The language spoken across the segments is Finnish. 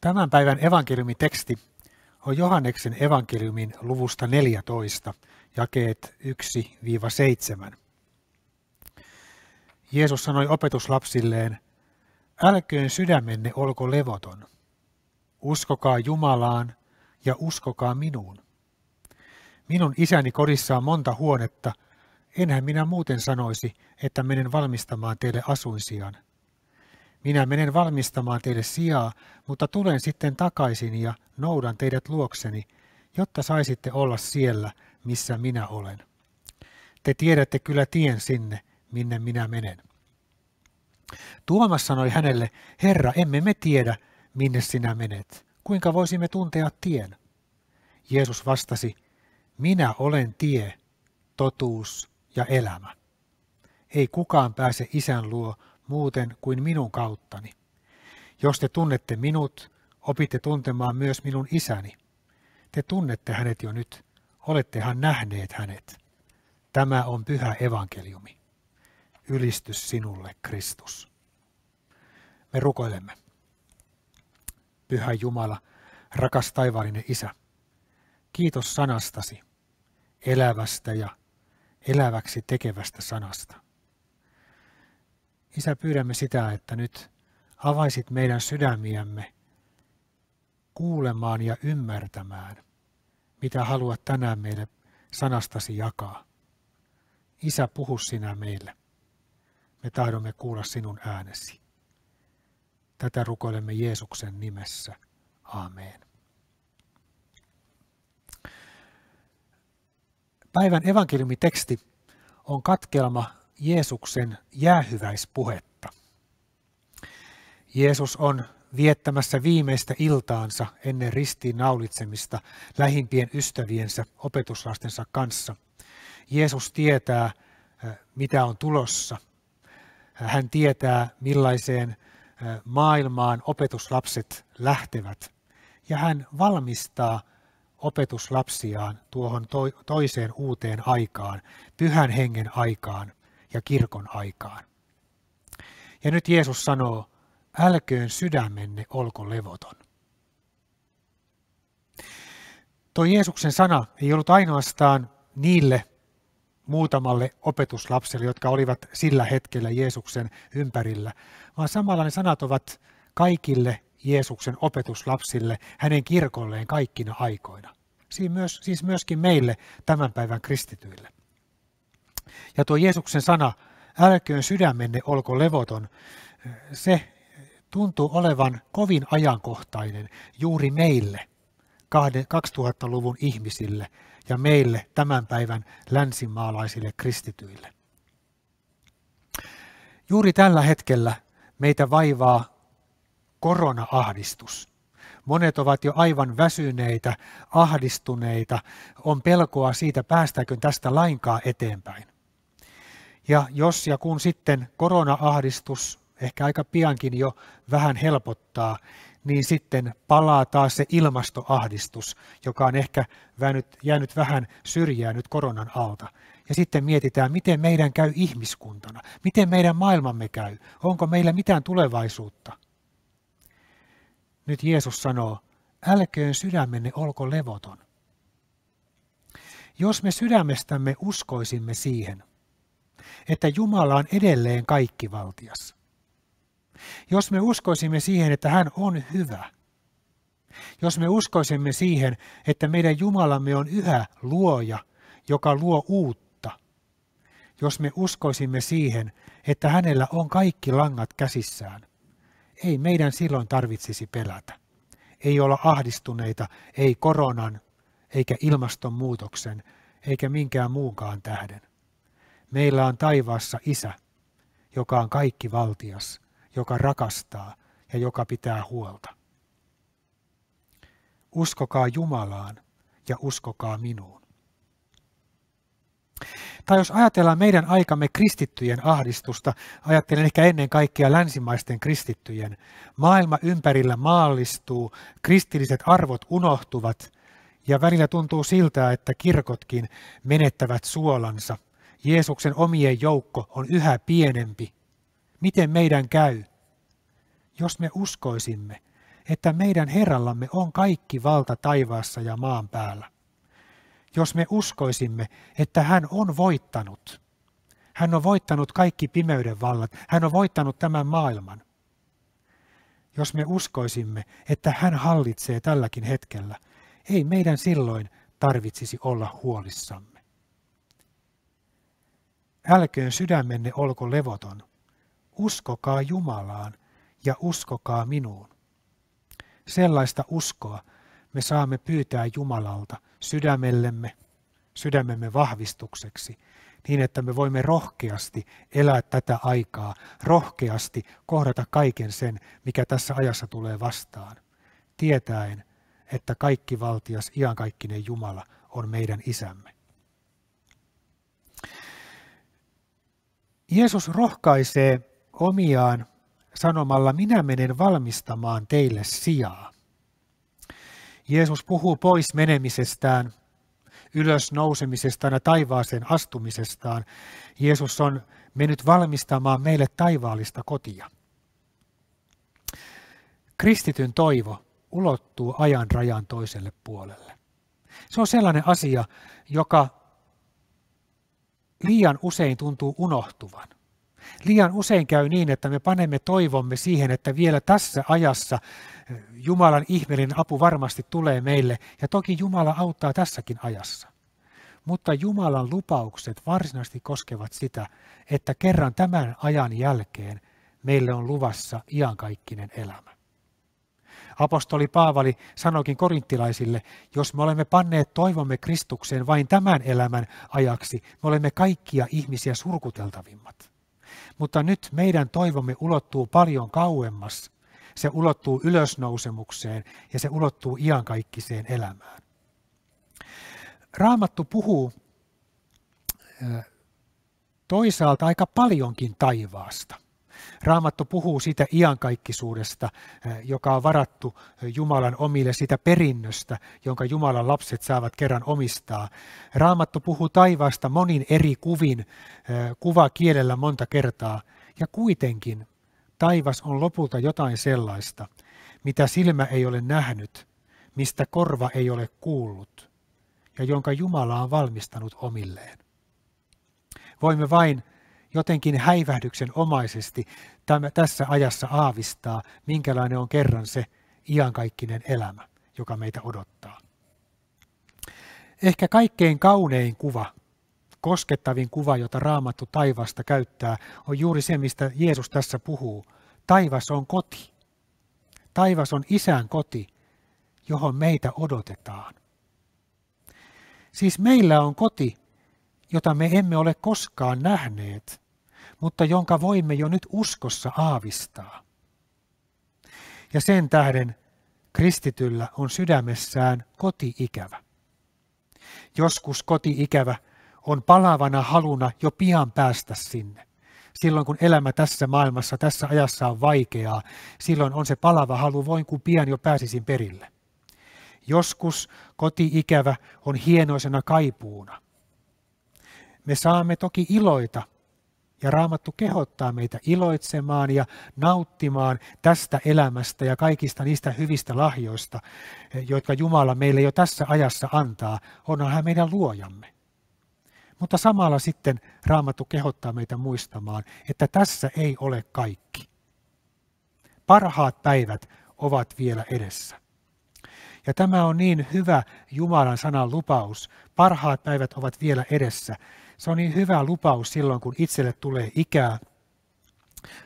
Tämän päivän evankeliumiteksti on Johanneksen evankeliumin luvusta 14, jakeet 1-7. Jeesus sanoi opetuslapsilleen, älköön sydämenne olko levoton. Uskokaa Jumalaan ja uskokaa minuun. Minun isäni kodissa on monta huonetta, enhän minä muuten sanoisi, että menen valmistamaan teille asuinsijan – minä menen valmistamaan teille sijaa, mutta tulen sitten takaisin ja noudan teidät luokseni, jotta saisitte olla siellä, missä minä olen. Te tiedätte kyllä tien sinne, minne minä menen. Tuomas sanoi hänelle, Herra, emme me tiedä, minne sinä menet. Kuinka voisimme tuntea tien? Jeesus vastasi, minä olen tie, totuus ja elämä. Ei kukaan pääse isän luo muuten kuin minun kauttani. Jos te tunnette minut, opitte tuntemaan myös minun isäni. Te tunnette hänet jo nyt, olettehan nähneet hänet. Tämä on pyhä evankeliumi. Ylistys sinulle, Kristus. Me rukoilemme. Pyhä Jumala, rakas taivaallinen Isä, kiitos sanastasi, elävästä ja eläväksi tekevästä sanasta. Isä, pyydämme sitä, että nyt avaisit meidän sydämiämme kuulemaan ja ymmärtämään, mitä haluat tänään meille sanastasi jakaa. Isä, puhu sinä meille. Me tahdomme kuulla sinun äänesi. Tätä rukoilemme Jeesuksen nimessä. Aamen. Päivän evankeliumiteksti on katkelma Jeesuksen jäähyväispuhetta. Jeesus on viettämässä viimeistä iltaansa ennen ristiin naulitsemista lähimpien ystäviensä opetuslastensa kanssa. Jeesus tietää, eh, mitä on tulossa. Hän tietää, millaiseen eh, maailmaan opetuslapset lähtevät. Ja hän valmistaa opetuslapsiaan tuohon toiseen uuteen aikaan, pyhän hengen aikaan, ja kirkon aikaan. Ja nyt Jeesus sanoo, älköön sydämenne olko levoton. Tuo Jeesuksen sana ei ollut ainoastaan niille muutamalle opetuslapselle, jotka olivat sillä hetkellä Jeesuksen ympärillä, vaan samalla ne sanat ovat kaikille Jeesuksen opetuslapsille, hänen kirkolleen kaikkina aikoina. Siis, myöskin meille tämän päivän kristityille. Ja tuo Jeesuksen sana, älköön sydämenne olko levoton, se tuntuu olevan kovin ajankohtainen juuri meille, 2000-luvun ihmisille ja meille tämän päivän länsimaalaisille kristityille. Juuri tällä hetkellä meitä vaivaa korona-ahdistus. Monet ovat jo aivan väsyneitä, ahdistuneita, on pelkoa siitä, päästäkö tästä lainkaan eteenpäin. Ja jos ja kun sitten korona-ahdistus ehkä aika piankin jo vähän helpottaa, niin sitten palaa taas se ilmastoahdistus, joka on ehkä jäänyt vähän syrjään nyt koronan alta. Ja sitten mietitään, miten meidän käy ihmiskuntana, miten meidän maailmamme käy, onko meillä mitään tulevaisuutta. Nyt Jeesus sanoo, älköön sydämenne olko levoton. Jos me sydämestämme uskoisimme siihen, että Jumala on edelleen kaikki valtias. Jos me uskoisimme siihen, että hän on hyvä, jos me uskoisimme siihen, että meidän Jumalamme on yhä luoja, joka luo uutta, jos me uskoisimme siihen, että hänellä on kaikki langat käsissään, ei meidän silloin tarvitsisi pelätä. Ei olla ahdistuneita, ei koronan, eikä ilmastonmuutoksen, eikä minkään muunkaan tähden. Meillä on taivaassa Isä, joka on kaikki valtias, joka rakastaa ja joka pitää huolta. Uskokaa Jumalaan ja uskokaa minuun. Tai jos ajatellaan meidän aikamme kristittyjen ahdistusta, ajattelen ehkä ennen kaikkea länsimaisten kristittyjen. Maailma ympärillä maallistuu, kristilliset arvot unohtuvat ja välillä tuntuu siltä, että kirkotkin menettävät suolansa – Jeesuksen omien joukko on yhä pienempi. Miten meidän käy? Jos me uskoisimme, että meidän Herrallamme on kaikki valta taivaassa ja maan päällä. Jos me uskoisimme, että hän on voittanut. Hän on voittanut kaikki pimeyden vallat. Hän on voittanut tämän maailman. Jos me uskoisimme, että hän hallitsee tälläkin hetkellä, ei meidän silloin tarvitsisi olla huolissamme. Älköön sydämenne olko levoton. Uskokaa Jumalaan ja uskokaa minuun. Sellaista uskoa me saamme pyytää Jumalalta sydämellemme, sydämemme vahvistukseksi, niin että me voimme rohkeasti elää tätä aikaa, rohkeasti kohdata kaiken sen, mikä tässä ajassa tulee vastaan, tietäen, että kaikki valtias, iankaikkinen Jumala on meidän isämme. Jeesus rohkaisee omiaan sanomalla, minä menen valmistamaan teille sijaa. Jeesus puhuu pois menemisestään, ylös nousemisestaan ja taivaaseen astumisestaan. Jeesus on mennyt valmistamaan meille taivaallista kotia. Kristityn toivo ulottuu ajan rajan toiselle puolelle. Se on sellainen asia, joka liian usein tuntuu unohtuvan. Liian usein käy niin, että me panemme toivomme siihen, että vielä tässä ajassa eh, Jumalan ihmeellinen apu varmasti tulee meille, ja toki Jumala auttaa tässäkin ajassa. Mutta Jumalan lupaukset varsinaisesti koskevat sitä, että kerran tämän ajan jälkeen meille on luvassa iankaikkinen elämä. Apostoli Paavali sanoikin korinttilaisille, jos me olemme panneet toivomme Kristukseen vain tämän elämän ajaksi, me olemme kaikkia ihmisiä surkuteltavimmat. Mutta nyt meidän toivomme ulottuu paljon kauemmas. Se ulottuu ylösnousemukseen ja se ulottuu iankaikkiseen elämään. Raamattu puhuu toisaalta aika paljonkin taivaasta – Raamattu puhuu siitä iankaikkisuudesta, eh, joka on varattu eh, Jumalan omille, sitä perinnöstä, jonka Jumalan lapset saavat kerran omistaa. Raamattu puhuu taivaasta monin eri kuvin, eh, kuva kielellä monta kertaa, ja kuitenkin taivas on lopulta jotain sellaista, mitä silmä ei ole nähnyt, mistä korva ei ole kuullut, ja jonka Jumala on valmistanut omilleen. Voimme vain jotenkin häivähdyksen omaisesti tässä ajassa aavistaa, minkälainen on kerran se iankaikkinen elämä, joka meitä odottaa. Ehkä kaikkein kaunein kuva, koskettavin kuva, jota Raamattu taivasta käyttää, on juuri se, mistä Jeesus tässä puhuu. Taivas on koti. Taivas on isän koti, johon meitä odotetaan. Siis meillä on koti, jota me emme ole koskaan nähneet, mutta jonka voimme jo nyt uskossa aavistaa. Ja sen tähden kristityllä on sydämessään kotiikävä. Joskus kotiikävä on palavana haluna jo pian päästä sinne. Silloin kun elämä tässä maailmassa, tässä ajassa on vaikeaa, silloin on se palava halu, voin kun pian jo pääsisin perille. Joskus kotiikävä on hienoisena kaipuuna – me saamme toki iloita ja raamattu kehottaa meitä iloitsemaan ja nauttimaan tästä elämästä ja kaikista niistä hyvistä lahjoista, eh, jotka Jumala meille jo tässä ajassa antaa. Onhan hän meidän luojamme. Mutta samalla sitten raamattu kehottaa meitä muistamaan, että tässä ei ole kaikki. Parhaat päivät ovat vielä edessä. Ja tämä on niin hyvä Jumalan sanan lupaus. Parhaat päivät ovat vielä edessä, se on niin hyvä lupaus silloin, kun itselle tulee ikää.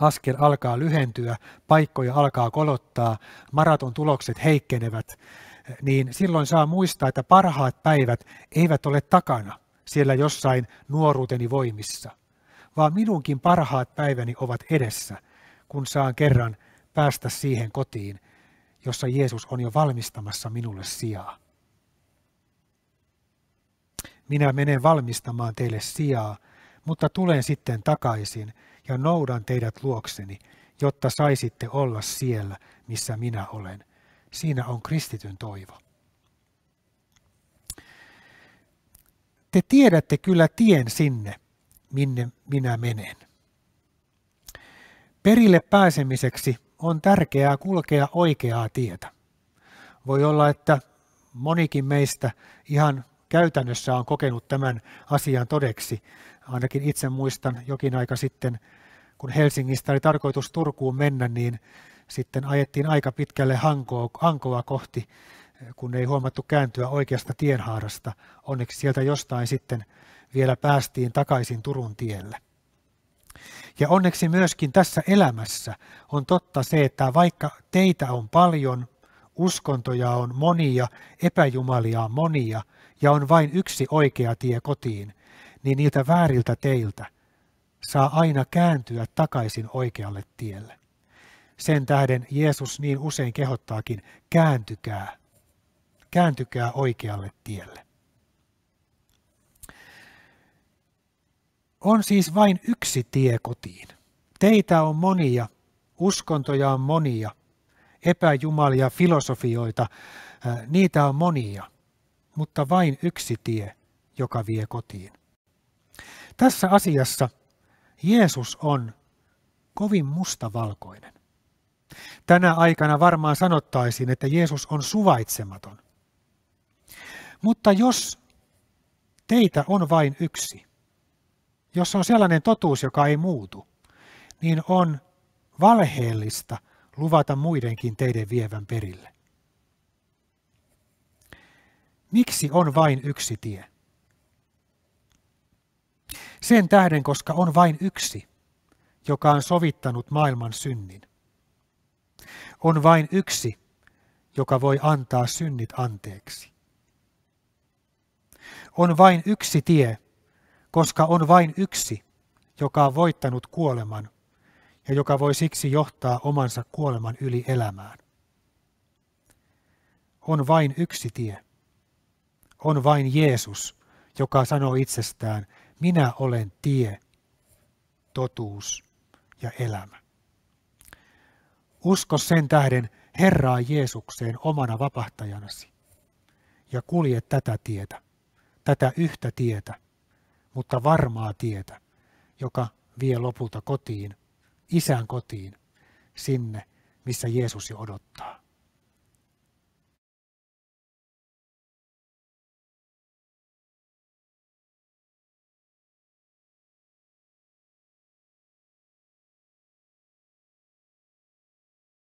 Askel alkaa lyhentyä, paikkoja alkaa kolottaa, maraton tulokset heikkenevät, niin silloin saa muistaa, että parhaat päivät eivät ole takana siellä jossain nuoruuteni voimissa, vaan minunkin parhaat päiväni ovat edessä, kun saan kerran päästä siihen kotiin, jossa Jeesus on jo valmistamassa minulle sijaa minä menen valmistamaan teille sijaa, mutta tulen sitten takaisin ja noudan teidät luokseni, jotta saisitte olla siellä, missä minä olen. Siinä on kristityn toivo. Te tiedätte kyllä tien sinne, minne minä menen. Perille pääsemiseksi on tärkeää kulkea oikeaa tietä. Voi olla, että monikin meistä ihan käytännössä on kokenut tämän asian todeksi. Ainakin itse muistan jokin aika sitten, kun Helsingistä oli tarkoitus Turkuun mennä, niin sitten ajettiin aika pitkälle Hankoa, Hankoa kohti, kun ei huomattu kääntyä oikeasta tienhaarasta. Onneksi sieltä jostain sitten vielä päästiin takaisin Turun tielle. Ja onneksi myöskin tässä elämässä on totta se, että vaikka teitä on paljon, uskontoja on monia, epäjumalia on monia, ja on vain yksi oikea tie kotiin, niin niiltä vääriltä teiltä saa aina kääntyä takaisin oikealle tielle. Sen tähden Jeesus niin usein kehottaakin, kääntykää, kääntykää oikealle tielle. On siis vain yksi tie kotiin. Teitä on monia, uskontoja on monia, epäjumalia, filosofioita, äh, niitä on monia mutta vain yksi tie, joka vie kotiin. Tässä asiassa Jeesus on kovin mustavalkoinen. Tänä aikana varmaan sanottaisiin, että Jeesus on suvaitsematon. Mutta jos teitä on vain yksi, jos on sellainen totuus, joka ei muutu, niin on valheellista luvata muidenkin teidän vievän perille. Miksi on vain yksi tie? Sen tähden, koska on vain yksi, joka on sovittanut maailman synnin. On vain yksi, joka voi antaa synnit anteeksi. On vain yksi tie, koska on vain yksi, joka on voittanut kuoleman ja joka voi siksi johtaa omansa kuoleman yli elämään. On vain yksi tie on vain Jeesus, joka sanoo itsestään, minä olen tie, totuus ja elämä. Usko sen tähden Herraa Jeesukseen omana vapahtajanasi ja kulje tätä tietä, tätä yhtä tietä, mutta varmaa tietä, joka vie lopulta kotiin, isän kotiin, sinne, missä Jeesus jo odottaa.